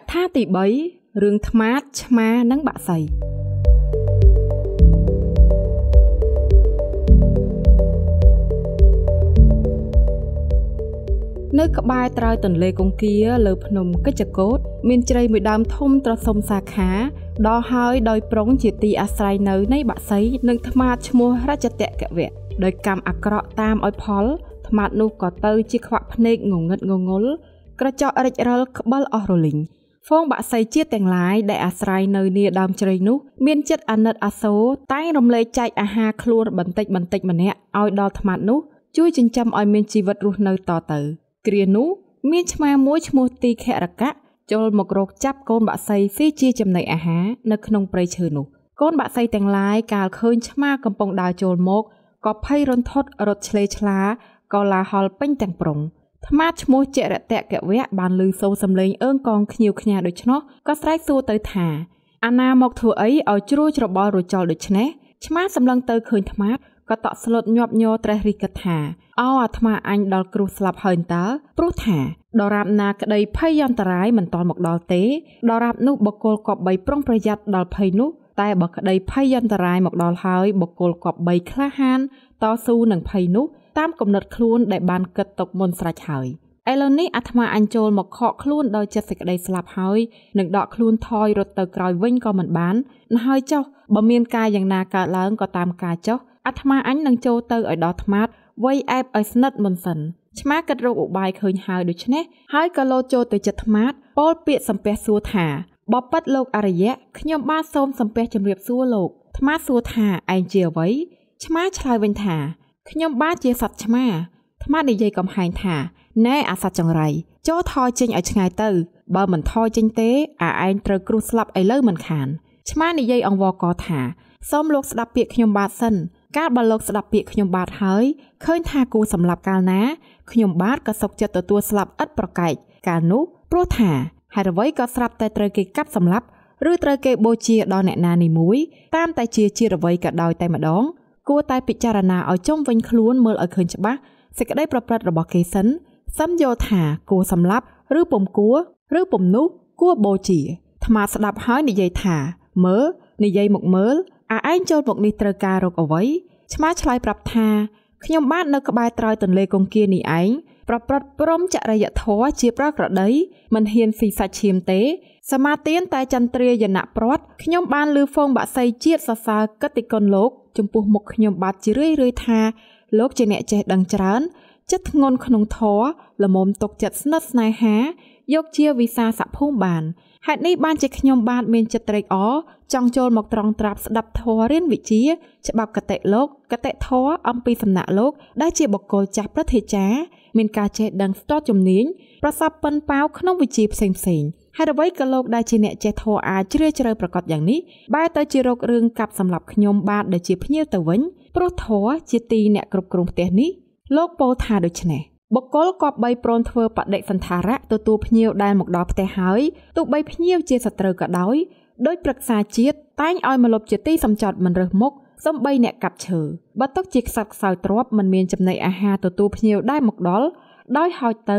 កថាទី3រឿងថ្មាតឆ្មានិងបាក់សីនៅ ក្បែរត្រើយទន្លេកុងគាលើ ភ្នំកិច្ចកោតមានជ្រៃមួយដើមធំត្រសុំសាខាដល់ហើយដោយប្រុងជាទីអាស្រ័យនៅនៃ បាក់សីនិងថ្មាតឈ្មោះរជតកវៈដោយកម្មអាក្រក់តាមឲ្យផលថ្មាតនោះក៏ទៅជាខ្វាក់ភ្នែកងងឹតងងុលក្រចករិចរិលក្បិលអស់រលីងហ្វងបាក់សីជាតិទាំងឡាយដែលអាស្រ័យនៅនីដើមជ្រៃនោះមានចិត្តអាណិតអាសូរតែងរំលែកចែកអាហារខ្លួនបន្តិចបន្តិចម្នាក់ឲ្យដល់ថ្មាត់នោះជួយចិញ្ចឹមឲ្យមានជីវិតរស់នៅតទៅគ្រានោះមានឆ្មាមួយឈ្មោះទីខរកៈចូលមករកចាប់កូនបាក់សីស៊ីជាចំណីអាហារនៅក្នុងព្រៃឈើនោះកូនបាក់សីទាំងឡាយកាលឃើញឆ្មាកំពុងដើរចូលមកក៏ភ័យរន្ធត់រត់ឆ្លេឆ្លាក៏ឡាហល់ពេញទាំងប្រុងថ្មឈ្មោះចរតកវៈបានលឺសូរសំឡេងអើងកងខ្ញៀវខ្ញាដូច្នោះក៏ស្រែកសួរទៅថាអាណាមកធ្វើអីឲ្យជ្រួលច្របល់រចលដូច្នេះឆ្មាសម្លឹងទៅឃើញថ្មក៏តក់ស្លុតញាប់ញ័រត្រេះរិះគិតថាអោអាថ្មអញដល់គ្រោះស្លាប់ហើយតើព្រោះថា ដរាបណាក្តីភ័យអន្តរាយមិនតន់មកដល់ទេ ដរាបនោះបកគលគប្បីប្រុងប្រយ័ត្នដល់ភ័យនោះតែបើក្តីភ័យអន្តរាយមកដល់ហើយបកគលគប្បីក្លាហានតស៊ូនឹងភ័យនោះតាមគំនិតខ្លួនដែលបានគិតទុកមុនស្រេចហើយឥឡូវនេះអាត្មាអញ្ចូលមកខកខ្លួនដោយចិត្តសេចក្តីស្លាប់ហើយនឹងដកខ្លួនថយរត់ទៅក្រោយវិញក៏មិនបានណ៎ហើយចុះបើមានការយ៉ាងណាកើតឡើងក៏តាមការចុះអាត្មាអញនឹងចូលទៅឲ្យដល់ថ្មាតវ័យអែបឲ្យស្និទ្ធមុនសិនឆ្មាគិតរោគឧបាយឃើញហើយដូច្នេះហើយក៏លោតចូលទៅចិត្តថ្មាតពោលពាក្យសំពះសួរថាបបិទ្ធលោកអរិយៈខ្ញុំបានសូមសំពះជម្រាបសួរលោកថ្មាតសួរថាឯងជាអ្វីឆ្មាឆ្លើយវិញថាខ្ញុំបាទជាសត្វឆ្មាថ្មនិយាយកំហែងថាណែអាសត្វចង្រៃចូលថយចេញឲ្យឆ្ងាយទៅបើមិនថយចេញទេអាឯងត្រូវគ្រោះស្លាប់ឥឡូវមិនខានឆ្មានិយាយអង្វរកថាសូមលោកស្ដាប់ពាក្យខ្ញុំបាទសិនកាលបើលោកស្ដាប់ពាក្យខ្ញុំបាទហើយឃើញថាគួរសម្លាប់កាលណាខ្ញុំបាទក៏សុកចិត្តទទួលស្លាប់ឥតប្រកែកកាលនោះព្រោះថាហេតុអ្វីក៏ស្រាប់តែត្រូវគេកាប់សម្លាប់ឬត្រូវគេបូជា ដល់អ្នកណានីមួយតាមតែជាជាតិអ្វីក៏ដោយតែម្ដងគួរតែពិចារណាឲ្យចំវិញខ្លួនមើលឲ្យឃើញច្បាស់សេចក្តីប្រព្រឹត្តរបស់គេសិនសឹមយល់ថាគួរសម្លាប់ឬពុំគួរឬពុំនោះគួរបូជា ថ្មស្ដាប់ហើយនិយាយថាមើលនិយាយមកមើលអាឯងចូលមកនេះត្រូវការរកអ្វីឆ្មាឆ្លើយប្រាប់ថាខ្ញុំបាននៅក្បែរត្រើយទន្លេកង្គានេះឯងប្រព្រឹត្តព្រមចរិយធម៌ជាប្រក្រតីមិនហ៊ានស៊ីសាច់ឈាមទេ សមាទានតែចន្ទ្រាយនៈព្រាត់ខ្ញុំបានលឺហ្វងបាក់សីជាតិសរសើរកិត្តិគុណលោកចំពោះមុខខ្ញុំបាទជារឿយៗថាលោកជាអ្នកចេះដឹងច្រើនចិត្តធ្ងន់ក្នុងធរល្មមຕົកចិត្តស្និទ្ធស្នេហា យកជាវិសាសភូមិបានហេតុនេះបានជាខ្ញុំបាទមានចិត្តត្រេកអរចង់ចូលមកត្រង់ត្រាប់ស្ដាប់ធររៀនវិជាច្បាប់កតិលោក កតិធរអំពីសំណាក់លោកដែលជាបកគលចាស់ប្រតិចាមានការចេះដឹងស្ទាត់ជំនាញប្រសពប៉ុនប៉ាវក្នុងវិជាផ្សេងផ្សេងៗហេតុអ្វីក៏លោកដែលជាអ្នកចេះធម៌អាចជ្រាលជ្រៅប្រកបយ៉ាងនេះបែរទៅជារករឿងកាប់សម្លាប់ខ្ញុំបាទដែលជាភ្នៀវទៅវិញព្រោះធម៌ជាទីអ្នកគ្រប់គ្រងផ្ទះនេះលោកពោលថាដូចនេះបុគ្គលគប្បីប្រនធ្វើបដិសន្ធរៈទទួលភ្ញៀវដែលមកដល់ផ្ទះហើយទោះបីភ្ញៀវជាសត្រូវក៏ដោយដោយប្រឹក្សាជាតិតែងឲ្យមកលុបជាទីសំចត់មិនរើសមុខសំបីអ្នកកាប់ឈើបើទុកជាខ្សត់ខ្សោយទ្របមិនមានចំណីអាហារទទួលភ្ញៀវដែលមកដល់ដោយហោចទៅ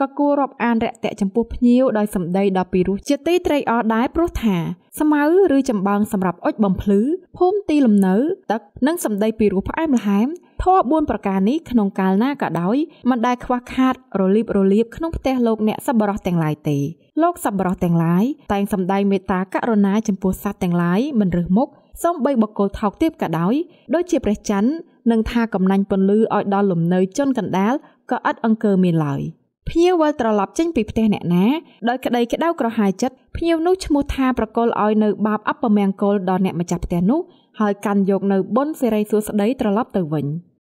ក៏គួររាប់អានរាក់ទាក់ចំពោះភ្ញៀវដោយសម្ដីដ៏ពីរោះជាទីត្រេកអរដែរព្រោះថាស្មៅឬចំបើងសម្រាប់អុជបំភ្លឺភូមិទីលំនៅទឹកនិងសម្ដីពីរោះផ្អែមល្ហែមធម៌4ប្រការនេះក្នុងកាលណាក៏ដោយមិនដែលខ្វះខាតរលីបរលៀបក្នុងផ្ទះលោកអ្នកសប្បុរសទាំងឡាយទេលោកសប្បុរសទាំងឡាយតែងសម្ដែងមេត្តាករុណាចំពោះសត្វទាំងឡាយមិនរើសមុខសូម្បីបកគោថោកទាបក៏ដោយដូចជាព្រះច័ន្ទនឹងថាកំណាញ់ពន្លឺឲ្យដល់លំនៅ ជនកណ្ដាលក៏ឥតអង្គើមានឡើយ។ភ្ញៀវវិលត្រឡប់ចេញពីផ្ទះអ្នកណាដោយក្តីក្តៅក្រហាយចិត្តភ្ញៀវនោះឈ្មោះថាប្រកល់ឲ្យនៅបាបអពមង្គលដល់អ្នកម្ចាស់ផ្ទះនោះហើយកាន់យកនៅបុណ្យសិរីសួស្តីត្រឡប់ទៅវិញ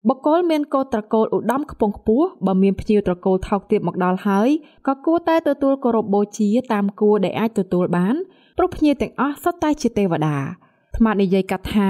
បកគលមានកូនត្រកូលឧត្តមខ្ពង់ខ្ពស់បើមានភ្ញៀវត្រកូលថោកទាបមកដល់ហើយក៏គួរតែទទួលគោរពបូជាតាមគួរដែលអាចទទួលបានព្រោះភ្ញៀវទាំងអស់សុទ្ធតែជាទេវតាថ្មនិយាយកាត់ថា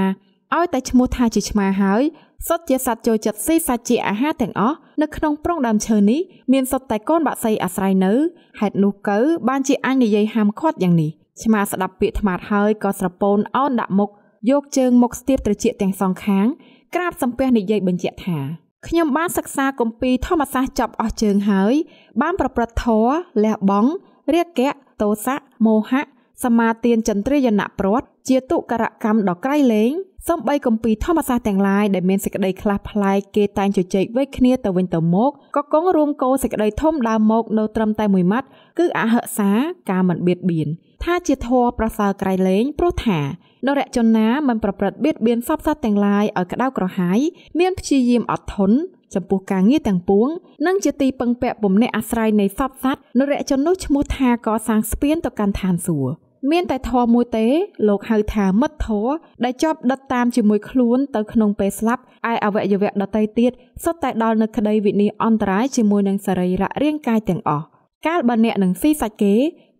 ឲ្យតែឈ្មោះថាជាឆ្មាហើយសុទ្ធជាសត្វចូលចិត្តស៊ីសាច់ជាអាហារទាំងអស់នៅក្នុងប្រុងដើមឈើនេះមានសុទ្ធតែកូនបាក់សីអាស្រ័យនៅហេតុនោះកូវបានជាអញនិយាយហាមឃាត់យ៉ាងនេះឆ្មាស្ដាប់ពាក្យថ្មាតហើយក៏ស្រពោនអោនដាក់មុខយកជើងមកស្ទាបត្រចៀកទាំងសងខាងក្រាបសំពះនិយាយបញ្ជាក់ថាខ្ញុំបានសិក្សាគម្ពីរធម្មសាស្ត្រចប់អស់ជើងហើយ បានប្រព្រឹត្តធម៌លះបង់រាគៈទោសៈមោហៈសមាទានចន្ទ្រាយនៈព្រាត់ជាទុករកម្មដ៏ក្រៃលែងសំបីគម្ពីរធម្មសាស្ត្រទាំងឡាយដែលមានសេចក្តីខ្លះប្លែកគេតែងជជែកវែកគ្នាទៅវិញទៅមកក៏គង់រួមកោសេចក្តីធំដើមមកនៅត្រឹមតែមួយម៉ាត់គឺអហិង្សាការមិនបៀតបៀនថាជាធម៌ប្រសើរក្រៃលែងព្រោះថានរជនណាមិនប្រព្រឹត្តបៀតបៀនសពសត្វទាំងឡាយឲ្យក្តៅក្រហាយមានព្យាយាមអត់ធន់ចំពោះការងារទាំងពួងនិងជាទីពឹងពាក់ពំនាក់អាស្រ័យនៃសពសត្វនរជននោះឈ្មោះថាក៏សាងស្ពានទៅកាន់ឋានសួគ៌មានតែធម៌មួយទេលោកហៅថាមិត្តធម៌ដែលជាប់ដិតតាមជាមួយខ្លួនទៅក្នុងពេលស្លាប់ឯអវយវៈដតីទៀតសុទ្ធតែដល់នៅក្តីវិនិច្ឆ័យអន្តរាយជាមួយនឹងសរីរៈរាងកាយទាំងអស់កាលបើអ្នកនឹងស៊ីសាច់គេ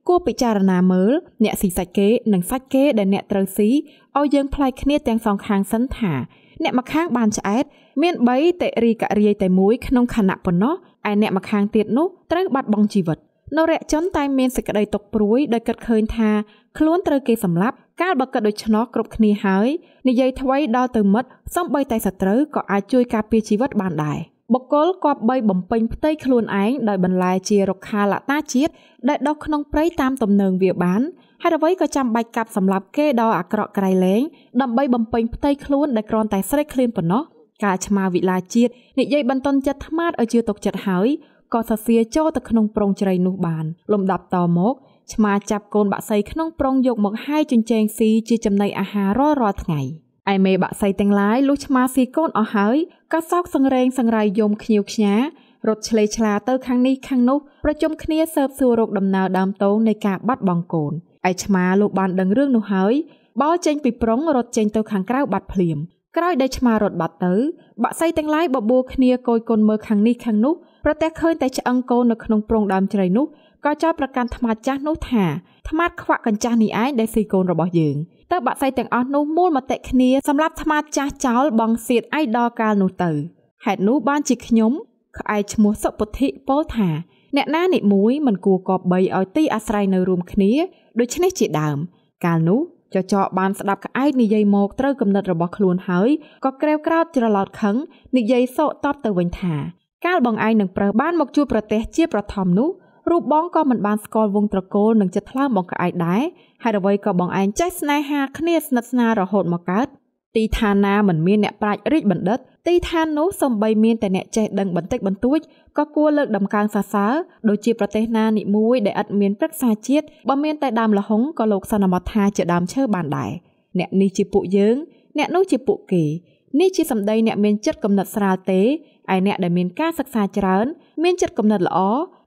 គួរពិចារណាមើលអ្នកស៊ីសាច់គេនិងសាច់គេដែលអ្នកត្រូវស៊ីឲ្យយើងផ្លាយគ្នាទាំងសងខាងសិនថាអ្នកម្ខាងបានឆ្អែតមាន3តេរីករាយតែមួយក្នុងខណៈប៉ុណ្ណោះឯអ្នកម្ខាងទៀតនោះត្រូវបាត់បង់ជីវិតនរៈជនតែមានសេចក្តីទុកព្រួយដោយគិតឃើញថាខ្លួនត្រូវគេសម្លាប់កាលបើគិតដូច្នោះគ្រប់គ្នាហើយនិយាយថ្មីដល់ទៅមិត្តសំបីតែសត្រូវក៏អាចជួយការពារជីវិតបានដែរបុគ្គលគប្បីបំពេញផ្ទៃខ្លួនឯងដោយបន្លែជារុក្ខាលតាជាតិដែលដុះក្នុងព្រៃតាមទំនើងវាបានហើយអ្វីក៏ចាំបាច់កាប់សម្លាប់គេដល់អាក្រក់ក្រៃលែងដើម្បីបំពេញផ្ទៃខ្លួនដែលគ្រាន់តែស្រេកឃ្លានប៉ុណ្ណោះការឆ្មាវិឡាជាតិនិយាយបន្តចិត្តថ្មាតឲ្យជឿទុកចិត្តហើយក៏សរសៀចូលទៅក្នុងប្រុងជ្រៃនោះបាន លំដាប់តមកឆ្មាចាប់កូនបាក់សីក្នុងប្រុងយក មកហាយចិញ្ចែងស៊ីជាចំណីអាហាររាល់រាល់ថ្ងៃឯមេបាក់សីទាំងឡាយលុះឆ្មាស៊ីកូនអស់ហើយក៏សោកសង្រេង សង្រៃយំខ្ញៀវខ្ញារត់ឆ្លេឆ្លាទៅខាងនេះខាងនោះប្រជុំគ្នាសើបសួររោគដំណើរដើមតោងនៃការបាត់បង់កូនឯឆ្មាលុះបានដឹងរឿងនោះហើយបោចេញពីប្រុងរត់ចេញទៅ ខាងក្រៅបាត់ភ្លាមក្រោយដែលឆ្មារត់បាត់ទៅបាក់សីទាំងឡាយបបួលគ្នាគយគន់មើលខាងនេះខាងនោះប្រទះឃើញតែឆ្អឹងកូននៅក្នុងប្រុងដើមជ្រៃនោះក៏ចោទប្រកាន់ថ្មចាស់នោះថាថ្មខ្វាក់កញ្ចាស់នេះឯងដែលស៊ីកូនរបស់យើងតើបាក់សៃទាំងអស់នោះមូលមតិគ្នាសម្រាប់ថ្មចាស់ចោលបងសៀតឯដល់កាលនោះទៅហេតុនោះបានជាខ្ញុំ ក្អែកឈ្មោះសុពុទ្ធិពោលថាអ្នកណានិមួយមិនគួរកបបីឲ្យទីអាស្រ័យនៅរួមគ្នាដូច្នេះជាដើម កាលនោះចចកបានស្ដាប់ក្អែកនិយាយមកត្រូវគំនិតរបស់ខ្លួនហើយក៏ក្រេវក្រោតច្រឡោតខឹងនិយាយសោកតបទៅវិញថាកាលបងឯងនឹងប្រើបានមកជួយប្រទេសជាប្រថមនោះរូបបងក៏មិនបានស្គាល់វងត្រកូលនិងចិត្តថ្លើមបងក្អែកដែរហើយអ្វីក៏បងឯងចេះស្នេហាគ្នាស្និទ្ធស្នាលរហូតមកកើតទីឋានណាមិនមានអ្នកប្រាជ្ញរាជបណ្ឌិតទីឋាននោះសំបីមានតែអ្នកចេះដឹងបន្តិចបន្តួចក៏គួរលើកដំកើងសរសើរដូចជាប្រទេសណានិមួយដែលឥតមានព្រឹក្សាជាតិបើមានតែដើមលហុងក៏លោកសន្មតថាជាដើមឈើបានដែរអ្នកនេះជាពួកយើង អ្នកនោះជាពួកគេនេះជាសម្ដីអ្នកមានចិត្តកំណត់ស្រាលទេឯអ្នកដែលមានការសិក្សាច្រើនមានចិត្តគំនិតល្អ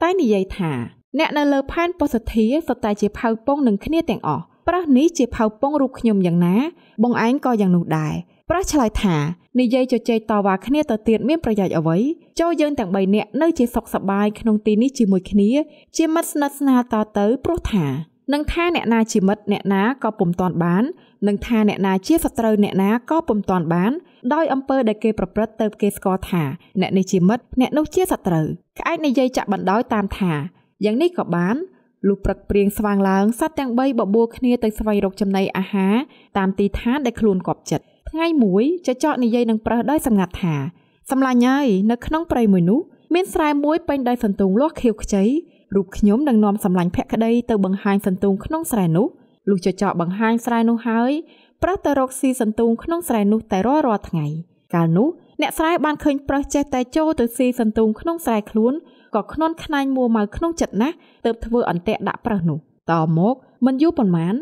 តែនិយាយថាអ្នកនៅលើផែនពុស្សធាសុទ្ធតែជាផៅពងនឹងគ្នាទាំងអស់ប្រះនេះជាផៅពងរូបខ្ញុំយ៉ាងណាបងឯងក៏យ៉ាងនោះដែរប្រះឆ្លើយថានិយាយជជែកតវ៉ាគ្នាទៅទៀតមានប្រយោជន៍អ្វីចូលយើងទាំង3នាក់នៅជាសុខសប្បាយក្នុងទីនេះជាមួយគ្នាជាមិត្តស្និទ្ធស្នាលតទៅព្រោះថានឹងថា អ្នកណាជាមិត្តអ្នកណាក៏ពុំតាន់បាននឹងថាអ្នកណាជាសត្រូវអ្នកណាក៏ពុំតាន់បាន ដោយអំពើ ដែលគេប្រព្រឹត្តទៅ គេស្គាល់ថាអ្នកនេះជាមិត្តអ្នកនោះជាសត្រូវក្អែកនិយាយចាក់បណ្ដោយតាមថាយ៉ាងនេះក៏បានលុះព្រឹកព្រៀងស្វាងឡើងសត្វទាំង3បបួលគ្នាទៅស្វែងរកចំណីអាហារតាមទីឋានដែលខ្លួនគាប់ចិត្តថ្ងៃមួយចចកនិយាយនឹងប្រុសដោយសម្ងាត់ថាសម្លាញ់ហើយនៅក្នុងព្រៃមួយនោះមានស្រែមួយពេញដោយសន្ទូងលាស់ខៀវខ្ចីរូបខ្ញុំនឹងនាំសម្លាញ់ភក្តីទៅបង្ហាញសន្ទូងក្នុងស្រែនោះលុះចចកបង្ហាញស្រែនោះហើយប្រុសទៅរកស៊ីសន្ទូងក្នុងស្រែនោះតែរាល់រាល់ថ្ងៃកាលនោះអ្នកស្រែបានឃើញប្រុសចេះតែចូលទៅស៊ីសន្ទូងក្នុងស្រែខ្លួនក៏ខ្នន់ខ្នាញ់មួម៉ៅក្នុងចិត្តណាស់ទើបធ្វើអន្ទាក់ដាក់ប្រុសនោះតមកមិនយូរប៉ុន្មាន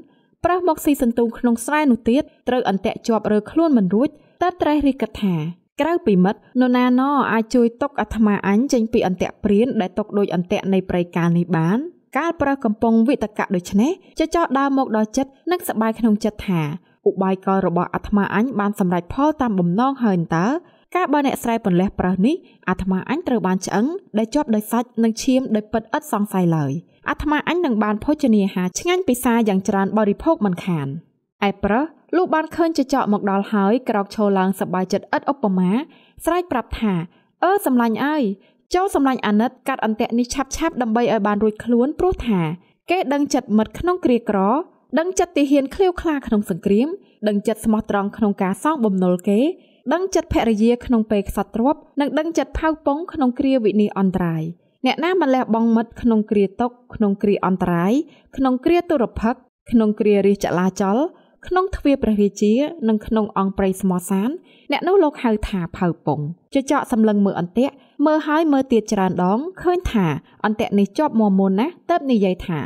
ប្រុសមកស៊ីសន្ទូងក្នុងស្រែនោះទៀតត្រូវអន្ទាក់ជាប់រើខ្លួនមិនរួចតើត្រេះរិះគិតថាក្រៅពីមិត្តនរណាណអាចជួយຕົកអាត្មាអញចេញពីអន្ទាក់ព្រានដែលຕົកដោយអន្ទាក់នៃប្រៃកាលនេះបាន កាលប្រើកំពង់វិតកៈដូច្នេះចចោះដើរមកដល់ចិត្តនិងសប្បាយក្នុងចិត្តថាឧបាយកលរបស់អាត្មាអញបានសម្រេចផលតាមបំណងហើយតើការបើអ្នកស្រែបន្លះប្រើនេះអាត្មាអញត្រូវបានឆ្អឹងដែលជាប់ដោយសាច់និងឈាមដោយពិតឥតសង្ស័យឡើយអាត្មាអញនឹងបានភោជនាហារឆ្ងាញ់ពិសាយ៉ាងច្រើនបរិភោគមិនខាន។ឯប្រុសលុះបានឃើញចចកមកដល់ហើយក្រោកឈរឡើងសប្បាយចិត្តឥតឧបមា ស្រែកប្រាប់ថាអើសម្លាញ់អើយចូលសម្លាញ់អាណិតកាត់អន្ទាក់នេះឆាប់ឆាប់ដើម្បីឲ្យបានរួចខ្លួនព្រោះថាគេដឹងចិត្តមិត្តក្នុងគ្រាក្រដឹងចិត្តទីហ៊ានឃ្លាវខ្លាក្នុងសង្គ្រាមដឹងចិត្តស្មោះត្រង់ក្នុងការសងបំណុលគេដឹងចិត្តភរិយាក្នុងពេលខ្សត់ទ្រព្យនិងដឹងចិត្តផៅពងក្នុងគ្រាវិនិច្ឆ័យអន្តរាយអ្នកណាម្លេះបងមិត្តក្នុងគ្រាទុកក្នុងគ្រាអន្តរាយក្នុងគ្រាទុរភិក្សក្នុងគ្រារិះចលាចលក្នុងទ្វារព្រះរាជានិងក្នុងអង្គប្រៃស្មោះសានអ្នកនោះលោកហៅថាផៅពងជចកសម្លឹងមើលអន្ទាក់មើលហើយមើលទៀតច្រើនដងឃើញថា អន្ទាក់នេះជាប់មមមុនណាស់តើបនិយាយថា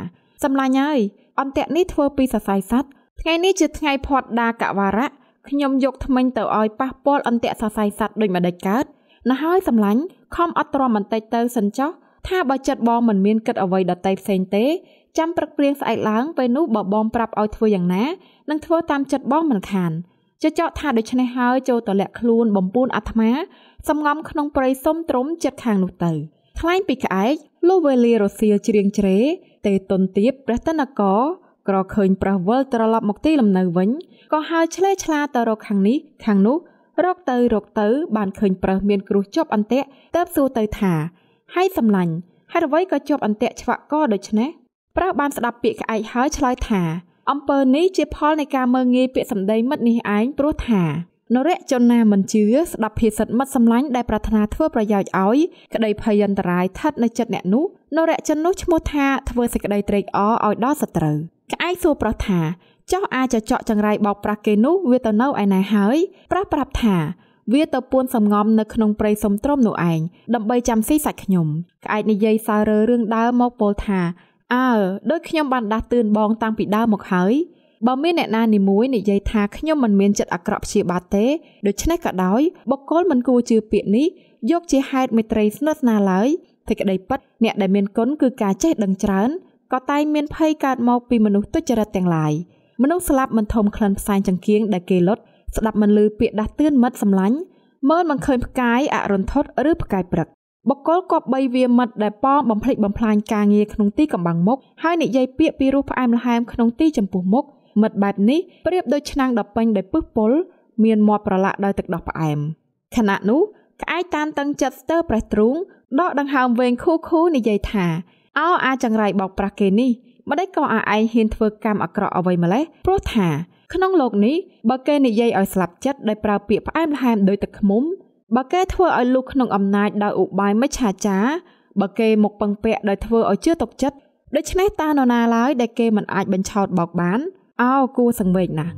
សម្លាញ់ហើយអន្ទាក់នេះធ្វើពីសរសៃសัตว์ថ្ងៃនេះជាថ្ងៃផាត់ដាកវរៈខ្ញុំយកថ្មិញទៅឲ្យប៉ះពាល់អន្ទាក់សរសៃសัตว์ដូចម្ដេចកើតណាស់ហើយសម្លាញ់ខំអត់ទ្រាំបន្តិចទៅសិនចុះថាបើចិត្តបងមិនមានគិតអ្វីដតៃផ្សេងទេចាំព្រឹកព្រៀងស្អែកឡើងពេលនោះបើបងប្រាប់ឲ្យធ្វើយ៉ាងណានឹងធ្វើតាមចិត្តបងមិនខានចចកថាដូច្នេះហើយចូលតលាក់ខ្លួនបំពួនអាត្មាសំងំក្នុងព្រៃសុំទ្រុំចិត្តខាងនោះទៅខ្លែងពីក្អែកលុះវេលារសៀលច្រៀងច្រេទេតុនទៀបព្រះតនកក្រឃើញប្រះវល់ត្រឡប់មកទីលំនៅវិញក៏ហើរឆ្លេឆ្លាទៅរកខាងនេះខាងនោះរកទៅរកទៅ បានឃើញប្រះមានគ្រោះជាប់អន្ទាក់តើបសួរទៅថាហើយសំឡាញ់ហើយអ្វីក៏ជាប់អន្ទាក់ឆ្វាក់កដូច្នេះប្រើបានស្ដាប់ពាក្យក្អែកហើយឆ្លើយថាអំពើនេះជាផលនៃការមើងងាយពាក្យសម្ដីមិត្តនេះឯងព្រោះថា នរៈជនណាមិនជឿស្ដាប់ភាសិតមិត្តសម្លាញ់ដែលប្រាថ្នាធ្វើប្រយោជន៍ឲ្យ ក្តីភ័យអន្តរាយស្ថិតនៅចិត្តអ្នកនោះនរៈជននោះឈ្មោះថាធ្វើសេចក្តីត្រេកអរឲ្យដល់សត្រូវក្អែកសួរប្រុសថាចោះអាចចកចង្រៃបោកប្រាស់គេនោះវាទៅនៅឯណាហើយប្រាប់ប្រាប់ថា វាទៅពួនសំងំនៅក្នុងព្រៃសំទ្រមនោះឯងដើម្បីចាំស៊ីសាច់ខ្ញុំ ក្អែកនិយាយសើរើរឿងដើមមកពោលថាអើដូចខ្ញុំបានដាស់តឿនបងតាំងពីដើមមកហើយបើមានអ្នកណានីមួយនិយាយថាខ្ញុំមិនមានចិត្តអាក្រក់ព្យាបាទទេដូច្នេះក៏ដោយបុគ្គលមិនគួរជឿពាក្យនេះយកជាហេតុមេត្រីស្និទ្ធស្នាលឡើយតែក្តីពិតអ្នកដែលមានគុណគឺការចេះដឹងច្រើនក៏តែងមានភ័យកើតមកពីមនុស្សទុច្ចរិតទាំងឡាយមនុស្សស្លាប់មិនធំក្លិនផ្សែងចង្កៀងដែលគេលុតស្ដាប់មិនឮពាក្យដាស់តឿនមិត្តសម្លាញ់មើលមិនឃើញផ្កាយអរុនធត់ឬផ្កាយព្រឹកបុគ្គលគប្បីវាមិត្តដែលប៉មបំភ្លេចបំផ្លាញការងារក្នុងទីកំបាំងមុខហើយនិយាយពាក្យពីរោះផ្អែមល្ហែមក្នុងទីចំពោះមុខមិត្តបែបនេះប្រៀបដូចឆ្នាំងដ៏ពេញដោយពឹសពុលមានមាត់ប្រឡាក់ដោយទឹកដោះផ្អែមខណៈនោះក្អែកតានតឹងចិត្តស្ទើរប្រេះទ្រូងដកដង្ហើមវែងខូខូនិយាយថាអោអាចង្រៃបោកប្រាស់គេនេះម្ដេចក៏អាឯងហ៊ានធ្វើកម្មអាក្រក់អ្វីម្លេះព្រោះថាក្នុងលោកនេះបើគេនិយាយឲ្យស្លាប់ចិត្តដោយប្រើពាក្យផ្អែមល្ហែមដោយទឹកខ្មុំបើគេធ្វើឲ្យលូក្នុងអំណាចដោយឧបាយមិច្ឆាចារបើគេមកពឹងពាក់ដោយធ្វើឲ្យជឿទុកចិត្តដូច្នេះតានរណាឡើយដែលគេមិនអាចបញ្ឆោតបោកបានអោគួរសង្វេគណាស់